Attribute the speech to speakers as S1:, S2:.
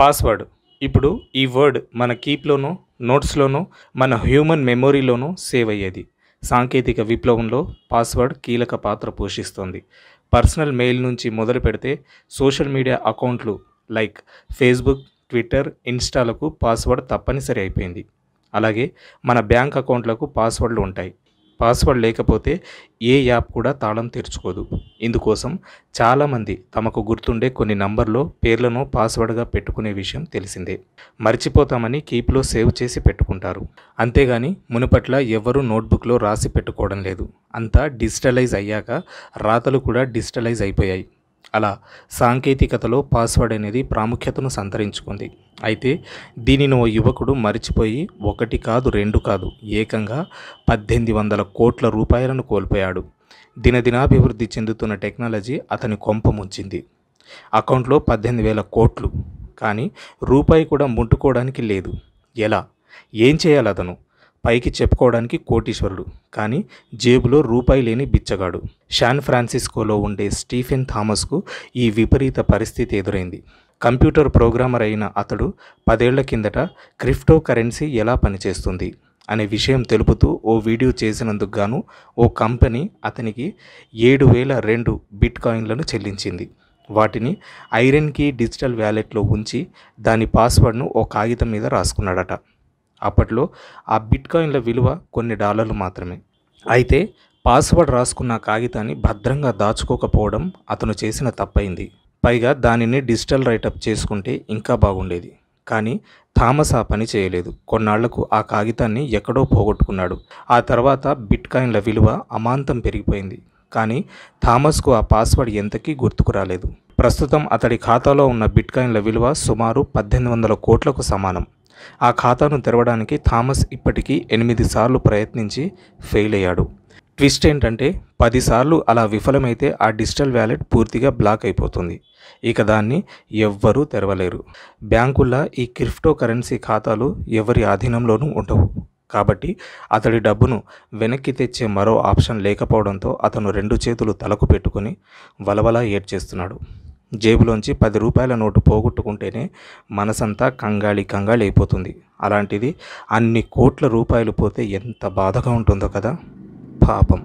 S1: password ఇప్పుడు ఈ word మన కీప్లోనూ నోట్స్లోనూ మన హ్యూమన్ మెమొరీలోనూ సేవ్ అయ్యేది సాంకేతిక విప్లవంలో పాస్వర్డ్ కీలక పాత్ర పోషిస్తుంది పర్సనల్ మెయిల్ నుంచి మొదలు పెడితే సోషల్ మీడియా అకౌంట్లు లైక్ ఫేస్బుక్ ట్విట్టర్ ఇన్స్టాలకు పాస్వర్డ్ తప్పనిసరి అయిపోయింది అలాగే మన బ్యాంక్ అకౌంట్లకు పాస్వర్డ్లు ఉంటాయి పాస్వర్డ్ లేకపోతే ఏ యాప్ కూడా తాళం తెరుచుకోదు ఇందుకోసం చాలామంది తమకు గుర్తుండే కొన్ని నంబర్లో పేర్లను పాస్వర్డ్గా పెట్టుకునే విషయం తెలిసిందే మర్చిపోతామని కీప్లో సేవ్ చేసి పెట్టుకుంటారు అంతేగాని మునుపట్ల ఎవరూ నోట్బుక్లో రాసి పెట్టుకోవడం లేదు అంతా డిజిటలైజ్ అయ్యాక రాతలు కూడా డిజిటలైజ్ అయిపోయాయి అలా సాంకేతికతలో పాస్వర్డ్ అనేది ప్రాముఖ్యతను సంతరించుకుంది అయితే దీనిని ఓ యువకుడు మరిచిపోయి ఒకటి కాదు రెండు కాదు ఏకంగా పద్దెనిమిది వందల కోట్ల రూపాయలను కోల్పోయాడు దినదినాభివృద్ధి చెందుతున్న టెక్నాలజీ అతని కొంప ముంచింది అకౌంట్లో పద్దెనిమిది వేల కోట్లు కానీ రూపాయి కూడా ముట్టుకోవడానికి లేదు ఎలా ఏం చేయాలి అతను పైకి చెప్పుకోవడానికి కోటీశ్వరుడు కానీ జేబులో రూపాయి లేని బిచ్చగాడు శాన్ ఫ్రాన్సిస్కోలో ఉండే స్టీఫెన్ థామస్కు ఈ విపరీత పరిస్థితి ఎదురైంది కంప్యూటర్ ప్రోగ్రామర్ అయిన అతడు పదేళ్ల కిందట క్రిప్టో కరెన్సీ ఎలా పనిచేస్తుంది అనే విషయం తెలుపుతూ ఓ వీడియో చేసినందుకు గాను ఓ కంపెనీ అతనికి ఏడు వేల రెండు బిట్ కాయిన్లను చెల్లించింది వాటిని ఐరన్ కీ డిజిటల్ వ్యాలెట్లో ఉంచి దాని పాస్వర్డ్ను ఓ కాగితం మీద రాసుకున్నాడట అప్పట్లో ఆ బిట్ కాయిన్ల విలువ కొన్ని డాలర్లు మాత్రమే అయితే పాస్వర్డ్ రాసుకున్న కాగితాన్ని భద్రంగా దాచుకోకపోవడం అతను చేసిన తప్పైంది పైగా దానిని డిజిటల్ రైటప్ చేసుకుంటే ఇంకా బాగుండేది కానీ థామస్ ఆ పని చేయలేదు కొన్నాళ్లకు ఆ కాగితాన్ని ఎక్కడో పోగొట్టుకున్నాడు ఆ తర్వాత బిట్ కాయిన్ల విలువ అమాంతం పెరిగిపోయింది కానీ థామస్కు ఆ పాస్వర్డ్ ఎంతకీ గుర్తుకు రాలేదు ప్రస్తుతం అతడి ఖాతాలో ఉన్న బిట్ కాయిన్ల విలువ సుమారు పద్దెనిమిది వందల కోట్లకు సమానం ఆ ఖాతాను తెరవడానికి థామస్ ఇప్పటికీ ఎనిమిది సార్లు ప్రయత్నించి ఫెయిల్ అయ్యాడు ట్విస్ట్ ఏంటంటే పదిసార్లు అలా విఫలమైతే ఆ డిజిటల్ వ్యాలెట్ పూర్తిగా బ్లాక్ అయిపోతుంది ఇక దాన్ని ఎవ్వరూ తెరవలేరు బ్యాంకుల్లో ఈ క్రిప్టో కరెన్సీ ఖాతాలు ఎవరి ఆధీనంలోనూ ఉండవు కాబట్టి అతడి డబ్బును వెనక్కి తెచ్చే మరో ఆప్షన్ లేకపోవడంతో అతను రెండు చేతులు తలకు పెట్టుకుని వలవలా ఏడ్చేస్తున్నాడు జేబులోంచి పది రూపాయల నోటు పోగొట్టుకుంటేనే మనసంతా కంగాళి కంగాళి అయిపోతుంది అలాంటిది అన్ని కోట్ల రూపాయలు పోతే ఎంత బాధగా ఉంటుందో కదా పాపం